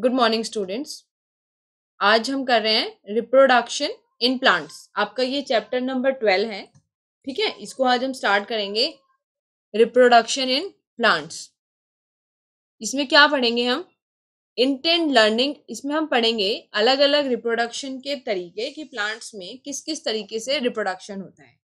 Good morning students आज हम कर रहे हैं रिप्रोडक्शन इन प्लांट्स आपका ये चैप्टर नंबर ट्वेल्व है ठीक है इसको आज हम स्टार्ट करेंगे रिप्रोडक्शन इन प्लांट्स इसमें क्या पढ़ेंगे हम इंटेंट लर्निंग इसमें हम पढ़ेंगे अलग अलग रिप्रोडक्शन के तरीके कि प्लांट्स में किस किस तरीके से रिप्रोडक्शन होता है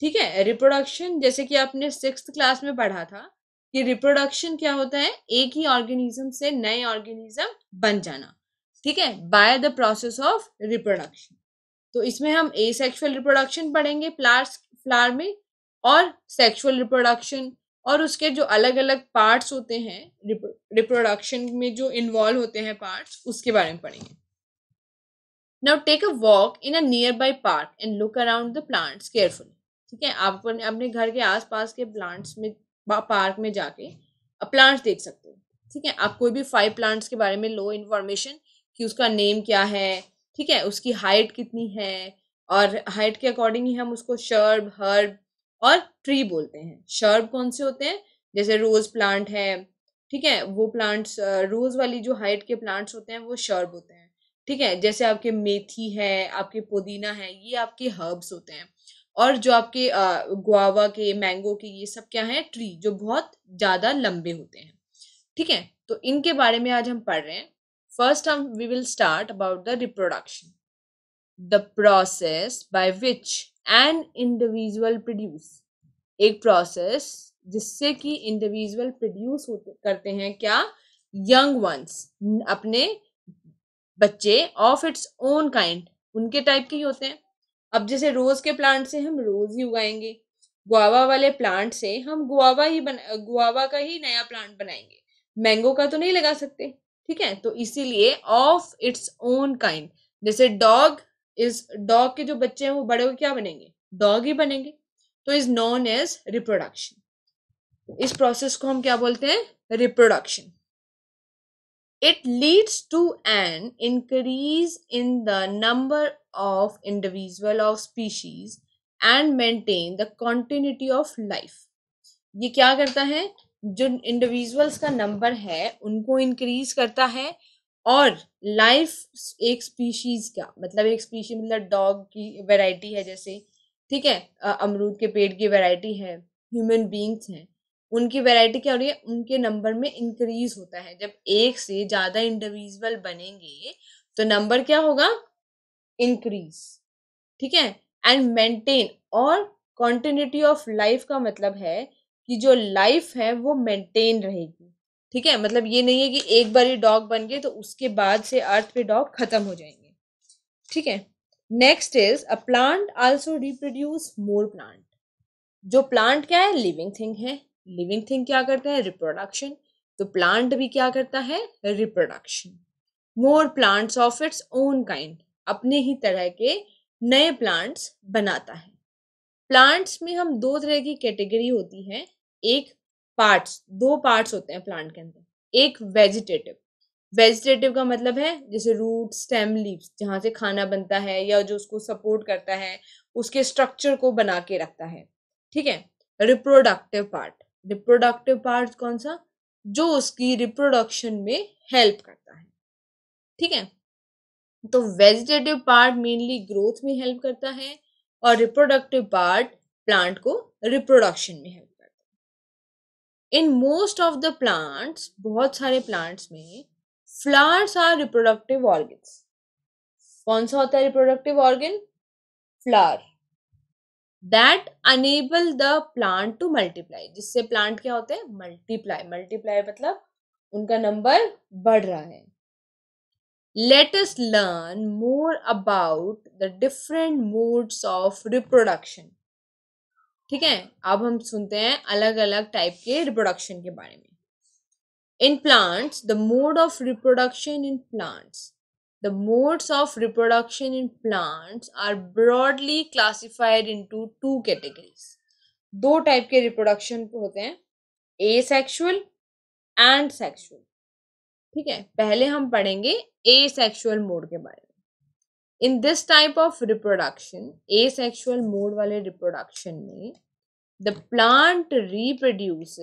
ठीक है रिप्रोडक्शन जैसे कि आपने सिक्स क्लास में पढ़ा था कि रिप्रोडक्शन क्या होता है एक ही ऑर्गेनिज्म से नए ऑर्गेनिज्म बन जाना ठीक है by the process of reproduction तो इसमें हम ए रिप्रोडक्शन पढ़ेंगे फ्लार्स फ्लार में और सेक्सुअल रिप्रोडक्शन और उसके जो अलग अलग पार्ट्स होते हैं रिप्रोडक्शन में जो इन्वॉल्व होते हैं पार्ट्स उसके बारे में पढ़ेंगे now take a walk in a nearby park and look around the plants careful ठीक है आप अपने घर के आसपास के प्लांट्स में पार्क में जाके प्लांट्स देख सकते हो ठीक है आप कोई भी फाइव प्लांट्स के बारे में लो इन्फॉर्मेशन कि उसका नेम क्या है ठीक है उसकी हाइट कितनी है और हाइट के अकॉर्डिंग ही हम उसको शर्ब हर्ब और ट्री बोलते हैं शर्ब कौन से होते हैं जैसे रोज़ प्लांट है ठीक है वो प्लांट्स रोज़ वाली जो हाइट के प्लांट्स होते हैं वो शर्ब होते हैं ठीक है जैसे आपके मेथी है आपके पुदीना है ये आपके हर्ब्स होते हैं और जो आपके गुआवा के मैंगो के ये सब क्या है ट्री जो बहुत ज़्यादा लंबे होते हैं ठीक है तो इनके बारे में आज हम पढ़ रहे हैं फर्स्ट हम we will start about the reproduction the process by which an individual produce एक प्रोसेस जिससे कि इंडिविजुअल प्रोड्यूस होते करते हैं क्या यंग वंस अपने बच्चे ऑफ इट्स ओन काइंड उनके टाइप के ही होते हैं अब जैसे रोज के प्लांट से हम रोज ही उगाएंगे गुआवा वाले प्लांट से हम गुआवा ही बना गुआवा का ही नया प्लांट बनाएंगे मैंगो का तो नहीं लगा सकते ठीक है तो इसीलिए ऑफ इट्स ओन काइंड जैसे डॉग इज डॉग के जो बच्चे हैं वो बड़े होकर क्या बनेंगे डॉग ही बनेंगे तो इज नॉन एज रिप्रोडक्शन इस प्रोसेस को हम क्या बोलते हैं reproduction it leads to an increase in the number of individual of species and maintain the continuity of life ये क्या करता है जो इंडिविजुअल्स का नंबर है उनको इंक्रीज करता है और लाइफ एक स्पीशीज का मतलब एक स्पीशी मतलब डॉग की वैरायटी है जैसे ठीक है अमरूद के पेड़ की वैरायटी है ह्यूमन बींग्स हैं उनकी वैरायटी क्या हो रही है उनके नंबर में इंक्रीज होता है जब एक से ज़्यादा इंडिविजुअल बनेंगे तो नंबर क्या होगा इंक्रीज ठीक है एंड मेंटेन और कॉन्टिन्यूटी ऑफ लाइफ का मतलब है कि जो लाइफ है वो मेंटेन रहेगी ठीक है मतलब ये नहीं है कि एक बार ये डॉग बन गए तो उसके बाद से अर्थ पे डॉग खत्म हो जाएंगे ठीक है next is a plant also reproduce more plant जो प्लांट क्या है लिविंग थिंग है लिविंग थिंग क्या करता है रिप्रोडक्शन तो प्लांट भी क्या करता है reproduction more plants of its own kind अपने ही तरह के नए प्लांट्स बनाता है प्लांट्स में हम दो तरह की कैटेगरी होती है एक पार्ट्स दो पार्ट्स होते हैं प्लांट के अंदर एक वेजिटेटिव वेजिटेटिव का मतलब है जैसे रूट स्टेम लीव्स जहाँ से खाना बनता है या जो उसको सपोर्ट करता है उसके स्ट्रक्चर को बना के रखता है ठीक है रिप्रोडक्टिव पार्ट रिप्रोडक्टिव पार्ट कौन सा जो उसकी रिप्रोडक्शन में हेल्प करता है ठीक है तो वेजिटेटिव पार्ट मेनली ग्रोथ में हेल्प करता है और रिप्रोडक्टिव पार्ट प्लांट को रिप्रोडक्शन में हेल्प करता है in most of the plants बहुत सारे प्लांट्स में फ्लावर्स आर रिप्रोडक्टिव ऑर्गन्स कौन सा होता है reproductive organ flower that enable the plant to multiply जिससे प्लांट क्या होते हैं मल्टीप्लाई मल्टीप्लाई मतलब उनका नंबर बढ़ रहा है let us learn more about the different modes of reproduction ठीक है अब हम सुनते हैं अलग अलग टाइप के रिप्रोडक्शन के बारे में in plants the mode of reproduction in plants The modes of reproduction in plants are broadly classified into two categories. दो टाइप के रिप्रोडक्शन होते हैं ए सेक्शुअल एंड सेक्शुअल ठीक है पहले हम पढ़ेंगे ए सेक्शुअल मोड के बारे में in this type of reproduction asexual mode वाले रिप्रोडक्शन में the plant reproduce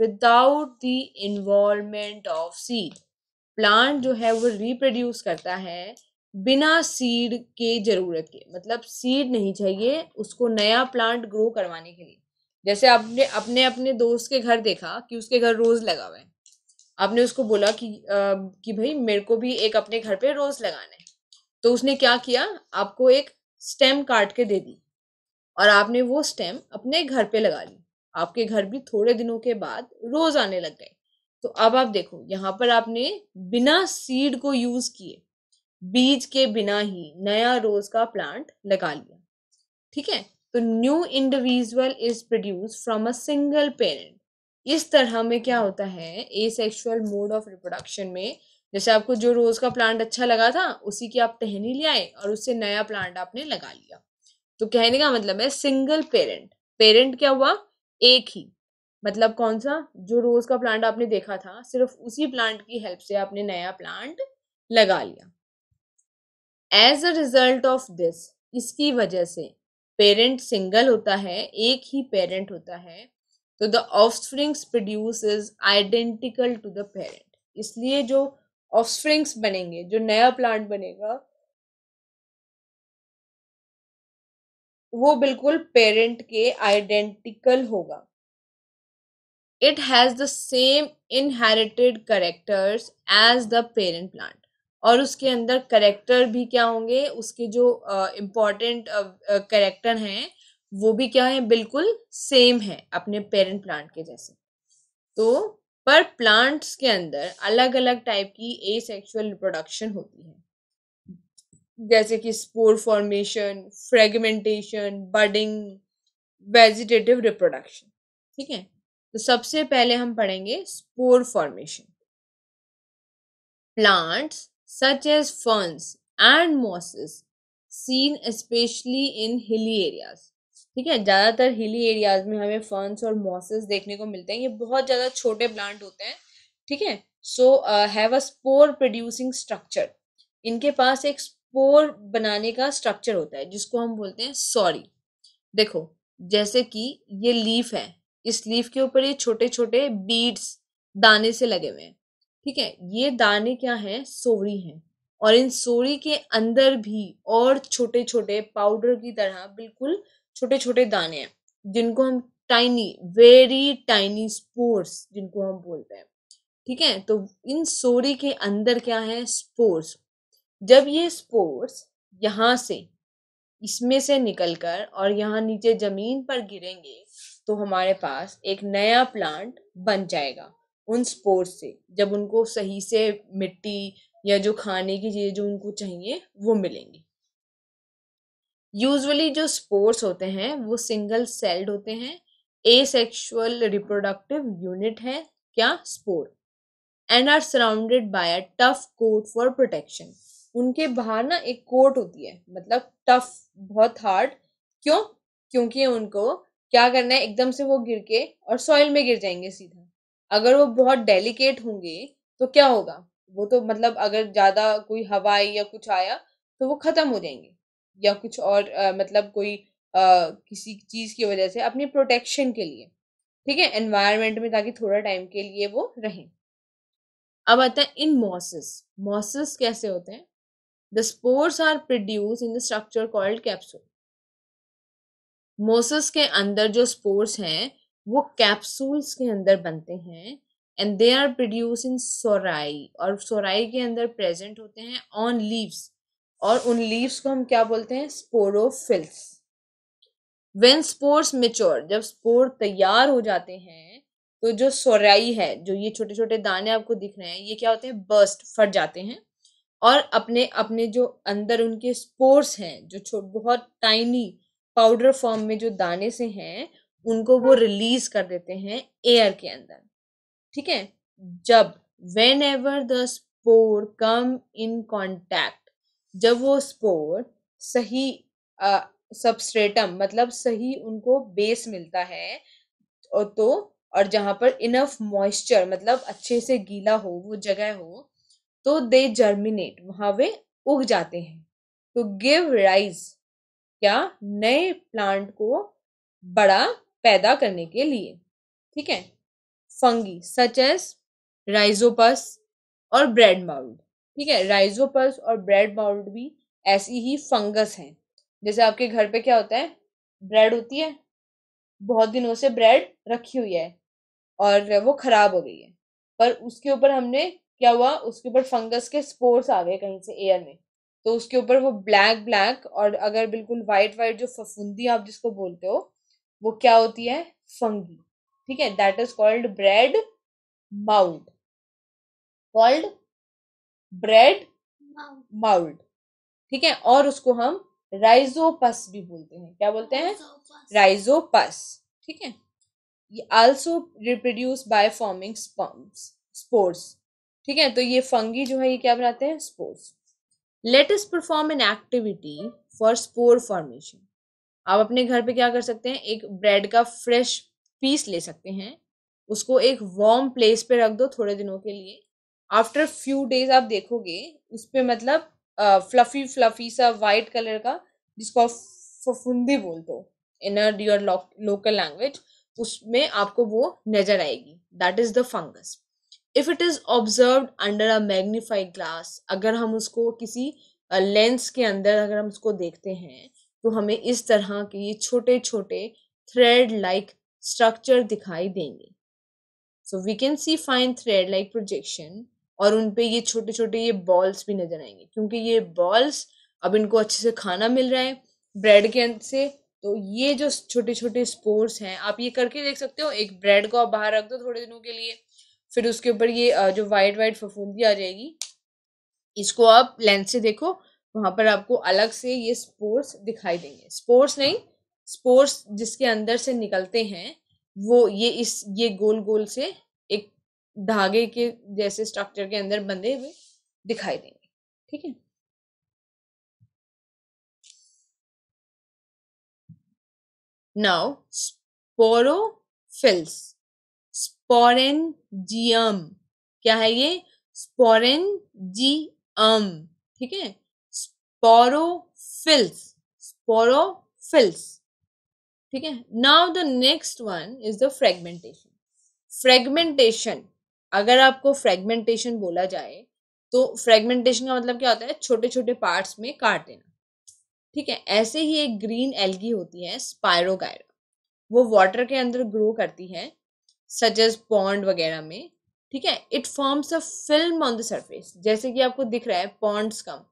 without the involvement of seed plant जो है वो रिप्रोड्यूस करता है बिना सीड के ज़रूरत के मतलब सीड नहीं चाहिए उसको नया प्लांट ग्रो करवाने के लिए जैसे आपने अपने अपने दोस्त के घर देखा कि उसके घर रोज़ लगा हुआ है आपने उसको बोला कि आ, कि भाई मेरे को भी एक अपने घर पे रोज़ लगाना है तो उसने क्या किया आपको एक स्टेम काट के दे दी और आपने वो स्टेम अपने घर पे लगा ली आपके घर भी थोड़े दिनों के बाद रोज़ आने लग गए तो अब आप देखो यहाँ पर आपने बिना सीड को यूज किए बीज के बिना ही नया रोज का प्लांट लगा लिया ठीक है तो new individual is produce from a single parent इस तरह में क्या होता है asexual mode of reproduction में जैसे आपको जो रोज का प्लांट अच्छा लगा था उसी की आप टहनी ले आए और उससे नया प्लांट आपने लगा लिया तो कहने का मतलब है सिंगल पेरेंट पेरेंट क्या हुआ एक ही मतलब कौन सा जो रोज़ का प्लांट आपने देखा था सिर्फ उसी प्लांट की हेल्प से आपने नया प्लांट लगा लिया as a result of this इसकी वजह से पेरेंट सिंगल होता है एक ही पेरेंट होता है तो the offsprings produce is identical to the parent इसलिए जो ऑफस्प्रिंग्स बनेंगे जो नया प्लांट बनेगा वो बिल्कुल पेरेंट के आइडेंटिकल होगा It has the same inherited characters as the parent plant. और उसके अंदर करेक्टर भी क्या होंगे उसके जो इम्पॉर्टेंट करेक्टर हैं वो भी क्या है बिल्कुल सेम है अपने पेरेंट प्लांट के जैसे तो पर प्लांट्स के अंदर अलग अलग टाइप की ए सेक्शुअल रिप्रोडक्शन होती है जैसे कि spore formation fragmentation budding vegetative reproduction ठीक है तो सबसे पहले हम पढ़ेंगे spore formation plants such as ferns and mosses seen specially in hilly areas ठीक है ज़्यादातर हिली एरियाज में हमें फर्न्स और मॉसेस देखने को मिलते हैं ये बहुत ज़्यादा छोटे प्लांट होते हैं ठीक है so have a spore producing structure इनके पास एक स्पोर बनाने का स्ट्रक्चर होता है जिसको हम बोलते हैं सॉरी देखो जैसे कि ये लीफ है इस लीफ के ऊपर ये छोटे छोटे बीड्स दाने से लगे हुए हैं ठीक है ये दाने क्या हैं सोरी हैं और इन सोरी के अंदर भी और छोटे छोटे पाउडर की तरह बिल्कुल छोटे छोटे दाने हैं जिनको हम टाइनी वेरी टाइनी स्पोर्स जिनको हम बोलते हैं ठीक है तो इन सोरी के अंदर क्या है स्पोर्स जब ये स्पोर्स यहाँ से इसमें से निकलकर और यहाँ नीचे जमीन पर गिरेंगे तो हमारे पास एक नया प्लांट बन जाएगा उन स्पोर्स से जब उनको सही से मिट्टी या जो खाने की चीज़ें जो उनको चाहिए वो मिलेंगी यूजुअली जो स्पोर्स होते हैं वो सिंगल सेल्ड होते हैं ए सेक्शुअल रिप्रोडक्टिव यूनिट है क्या spore and are surrounded by a tough coat for protection उनके बाहर ना एक कोट होती है मतलब टफ बहुत हार्ड क्यों क्योंकि उनको क्या करना है एकदम से वो गिर के और सॉइल में गिर जाएंगे सीधा अगर वो बहुत डेलिकेट होंगे तो क्या होगा वो तो मतलब अगर ज़्यादा कोई हवा या कुछ आया तो वो ख़त्म हो जाएंगे या कुछ और आ, मतलब कोई आ, किसी चीज़ की वजह से अपनी प्रोटेक्शन के लिए ठीक है एनवायरमेंट में ताकि थोड़ा टाइम के लिए वो रहें अब आता है इन मॉसेस मॉसेस कैसे होते हैं the spores are produce in the structure called capsule mosses के अंदर जो स्पोर्स हैं वो कैप्सूल्स के अंदर बनते हैं and they are produce in sori और सोराई के अंदर प्रेजेंट होते हैं ऑन लीव्स और उन लीव्स को हम क्या बोलते हैं स्पोरोफिल्स व्हेन स्पोर्स मेच्योर जब स्पोर तैयार हो जाते हैं तो जो सोराई है जो ये छोटे छोटे दाने आपको दिख रहे हैं ये क्या होते हैं बर्स्ट फट जाते हैं और अपने अपने जो अंदर उनके स्पोर्स हैं जो बहुत टाइनी पाउडर फॉर्म में जो दाने से हैं उनको वो रिलीज कर देते हैं एयर के अंदर ठीक है जब whenever the spore come in contact जब वो स्पोर सही सबस्ट्रेटम मतलब सही उनको बेस मिलता है और तो और जहाँ पर इनफ मॉइस्चर मतलब अच्छे से गीला हो वो जगह हो तो दे जर्मिनेट वहाँ वे उग जाते हैं तो गिव राइज क्या नए प्लांट को बड़ा पैदा करने के लिए ठीक है फंगी सच एज राइजोपस और ब्रेड माउल्ड ठीक है राइजोपस और ब्रेड माउल्ड भी ऐसी ही फंगस हैं जैसे आपके घर पे क्या होता है ब्रेड होती है बहुत दिनों से ब्रेड रखी हुई है और वो खराब हो गई है पर उसके ऊपर हमने क्या हुआ उसके ऊपर फंगस के स्पोर्स आ गए कहीं से एयर में तो उसके ऊपर वो ब्लैक ब्लैक और अगर बिल्कुल वाइट वाइट जो फफूंदी आप जिसको बोलते हो वो क्या होती है फंगी ठीक है that is called bread mould called bread mould ठीक है और उसको हम राइजोपस भी बोलते हैं क्या बोलते हैं राइजोपस ठीक है ये also reproduce by forming spores ठीक है तो ये फंगी जो है ये क्या बनाते हैं spores let us perform an activity for spore formation आप अपने घर पे क्या कर सकते हैं एक ब्रेड का फ्रेश पीस ले सकते हैं उसको एक वार्म प्लेस पे रख दो थोड़े दिनों के लिए आफ्टर फ्यू डेज आप देखोगे उस पर मतलब फ्लफी uh, फ्लफी सा वाइट कलर का जिसको आप फफुंदी बोलते हो इन योर लोकल लैंग्वेज उसमें आपको वो नजर आएगी that is the fungus if it is observe under a magnified glass अगर हम उसको किसी लेंस के अंदर अगर हम उसको देखते हैं तो हमें इस तरह के ये छोटे छोटे थ्रेड लाइक स्ट्रक्चर दिखाई देंगे so we can see fine thread like projection और उन पे ये छोटे छोटे ये बॉल्स भी नजर आएंगे क्योंकि ये बॉल्स अब इनको अच्छे से खाना मिल रहा है ब्रेड के अंत से तो ये जो छोटे छोटे स्पोर्ट्स हैं आप ये करके देख सकते हो एक ब्रेड को आप बाहर रख दो थोड़े दिनों के लिए फिर उसके ऊपर ये जो वाइट वाइट फफूंदी आ जाएगी इसको आप लेंस से देखो वहां पर आपको अलग से ये स्पोर्स दिखाई देंगे स्पोर्स नहीं स्पोर्स जिसके अंदर से निकलते हैं वो ये इस ये गोल गोल से एक धागे के जैसे स्ट्रक्चर के अंदर बंधे हुए दिखाई देंगे ठीक है नाउ स्पोरोफिल्स स्पोरेंजियम क्या है ये स्पोरेंजियम ठीक है स्पोरोफिल्स स्पोरोफिल्स ठीक है now the next one is the fragmentation fragmentation अगर आपको फ्रेगमेंटेशन बोला जाए तो फ्रेगमेंटेशन का मतलब क्या होता है छोटे छोटे पार्ट्स में काट देना ठीक है ऐसे ही एक ग्रीन एल्गी होती है स्पायरोगायरा वो वाटर के अंदर ग्रो करती है सजस पॉन्ड वगैरह में ठीक है it forms a film on the surface जैसे कि आपको दिख रहा है पॉन्ड्स कम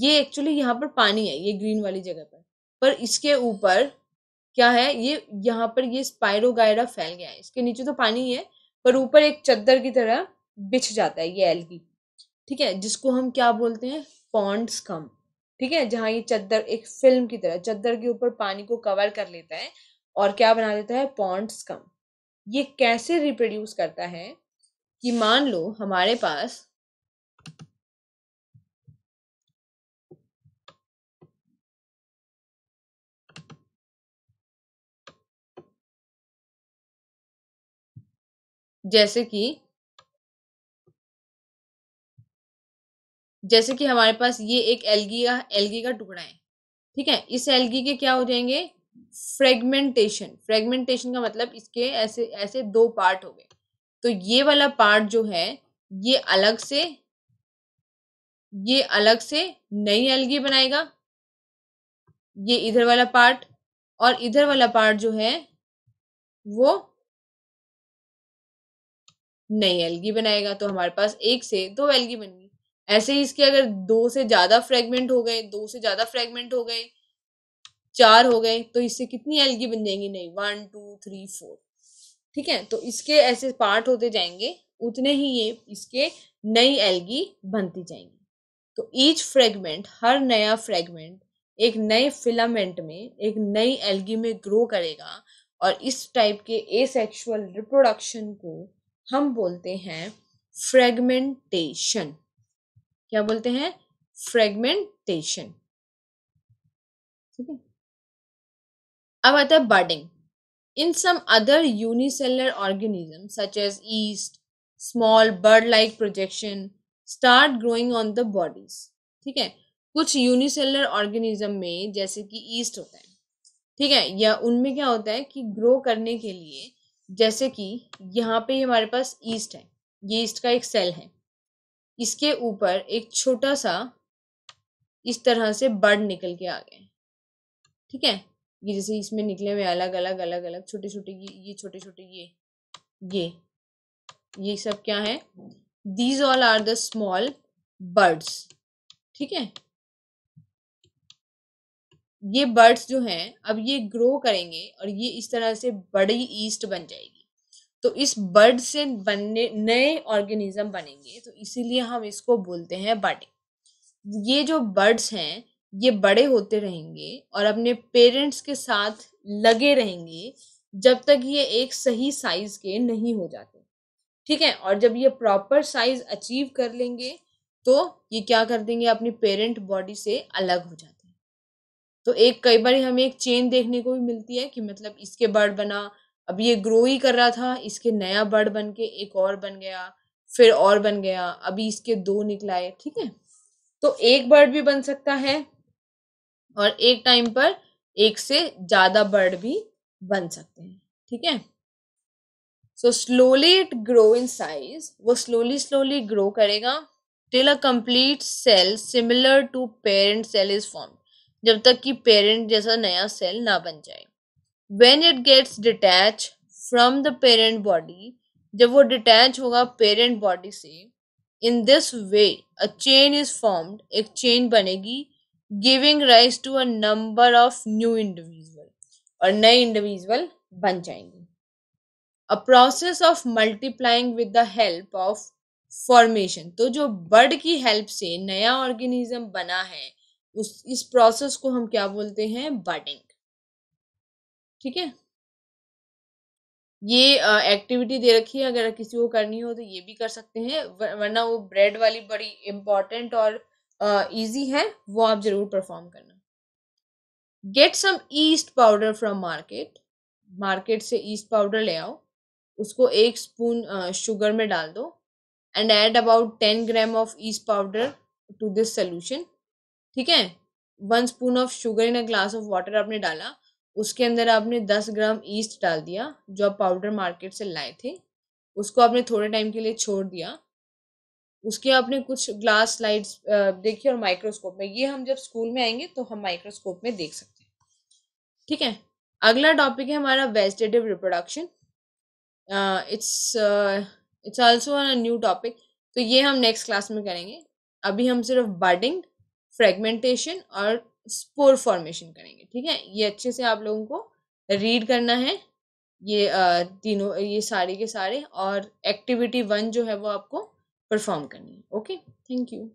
ये एक्चुअली यहाँ पर पानी है ये ग्रीन वाली जगह पर पर इसके ऊपर क्या है ये यहाँ पर ये स्पायरोगायरा फैल गया है इसके नीचे तो पानी ही है पर ऊपर एक चद्दर की तरह बिछ जाता है ये एल की ठीक है जिसको हम क्या बोलते हैं पॉन्ड्स कम ठीक है जहाँ ये चद्दर एक फिल्म की तरह चद्दर के ऊपर पानी को कवर कर लेता है और क्या बना देता है पॉन्ड्स कम ये कैसे रिप्रोड्यूस करता है कि मान लो हमारे पास जैसे कि जैसे कि हमारे पास ये एक एलगी का एलगी का टुकड़ा है ठीक है इस एलगी के क्या हो जाएंगे फ्रेगमेंटेशन फ्रेगमेंटेशन का मतलब इसके ऐसे ऐसे दो पार्ट हो गए तो ये वाला पार्ट जो है ये अलग से ये अलग से नई एलगी बनाएगा ये इधर वाला पार्ट और इधर वाला पार्ट जो है वो नई एलगी बनाएगा तो हमारे पास एक से दो एलगी बन गई ऐसे ही इसके अगर दो से ज्यादा फ्रेगमेंट हो गए दो से ज्यादा फ्रेगमेंट हो गए चार हो गए तो इससे कितनी एलगी बन जाएंगी नहीं वन टू थ्री फोर ठीक है तो इसके ऐसे पार्ट होते जाएंगे उतने ही ये इसके नई एलगी बनती जाएंगी तो ईच फ्रेगमेंट हर नया फ्रेगमेंट एक नए फिलामेंट में एक नई एलगी में ग्रो करेगा और इस टाइप के एसेक्सुअल रिप्रोडक्शन को हम बोलते हैं फ्रेगमेंटेशन क्या बोलते हैं फ्रेगमेंटेशन ठीक है है budding in some other unicellular organism such as yeast small bud like projection start growing on the bodies ठीक है कुछ यूनिसेलर ऑर्गेनिज्म में जैसे कि ईस्ट होता है ठीक है या उनमें क्या होता है कि ग्रो करने के लिए जैसे कि यहाँ पे हमारे पास ईस्ट है ये ईस्ट का एक सेल है इसके ऊपर एक छोटा सा इस तरह से बर्ड निकल के आ गए ठीक है ये जैसे इसमें निकले हुए अलग अलग अलग अलग छोटे छोटे ये छोटे छोटे ये ये ये सब क्या है these all are the small buds ठीक है ये बर्ड्स जो हैं अब ये ग्रो करेंगे और ये इस तरह से बड़ी ईस्ट बन जाएगी तो इस बर्ड से बनने नए ऑर्गेनिज्म बनेंगे तो इसीलिए हम इसको बोलते हैं बडिंग ये जो बर्ड्स हैं ये बड़े होते रहेंगे और अपने पेरेंट्स के साथ लगे रहेंगे जब तक ये एक सही साइज के नहीं हो जाते ठीक है और जब ये प्रॉपर साइज अचीव कर लेंगे तो ये क्या कर देंगे अपनी पेरेंट बॉडी से अलग हो जाते हैं तो एक कई बार हमें एक चेन देखने को भी मिलती है कि मतलब इसके बर्ड बना अब ये ग्रो ही कर रहा था इसके नया बर्ड बन के एक और बन गया फिर और बन गया अभी इसके दो निकलाए ठीक है तो एक बर्ड भी बन सकता है और एक टाइम पर एक से ज्यादा बर्ड भी बन सकते हैं ठीक है so slowly it grow in size वो स्लोली स्लोली ग्रो करेगा till a complete cell similar to parent cell is form जब तक कि पेरेंट जैसा नया सेल ना बन जाए when it gets detach from the parent body जब वो डिटैच होगा पेरेंट बॉडी से in this way a chain is formed एक चेन बनेगी giving rise to a number of new individual और नए इंडिविजुअल बन जाएंगे a process of multiplying with the help of formation तो जो बर्ड की हेल्प से नया ऑर्गेनिज्म बना है उस इस प्रोसेस को हम क्या बोलते हैं बर्डिंग ठीक है ये एक्टिविटी uh, दे रखी है अगर किसी को करनी हो तो ये भी कर सकते हैं वरना वो ब्रेड वाली बड़ी इम्पोर्टेंट और ईजी uh, है वो आप जरूर परफॉर्म करना get some yeast powder from market market से ईस्ट पाउडर ले आओ उसको एक स्पून शुगर में डाल दो and add about ten gram of yeast powder to this solution ठीक है one spoon of sugar in a glass of water आपने डाला उसके अंदर आपने दस ग्राम ईस्ट डाल दिया जो आप पाउडर मार्केट से लाए थे उसको आपने थोड़े टाइम के लिए छोड़ दिया उसके आपने कुछ ग्लास स्लाइड्स देखी और माइक्रोस्कोप में ये हम जब स्कूल में आएंगे तो हम माइक्रोस्कोप में देख सकते हैं ठीक है अगला टॉपिक है हमारा vegetative reproduction it's it's a new topic तो ये हम नेक्स्ट क्लास में करेंगे अभी हम सिर्फ बडिंग फ्रेगमेंटेशन और स्पोर फॉर्मेशन करेंगे ठीक है ये अच्छे से आप लोगों को रीड करना है ये तीनों ये सारे के सारे और एक्टिविटी वन जो है वो आपको परफॉर्म करनी है ओके थैंक यू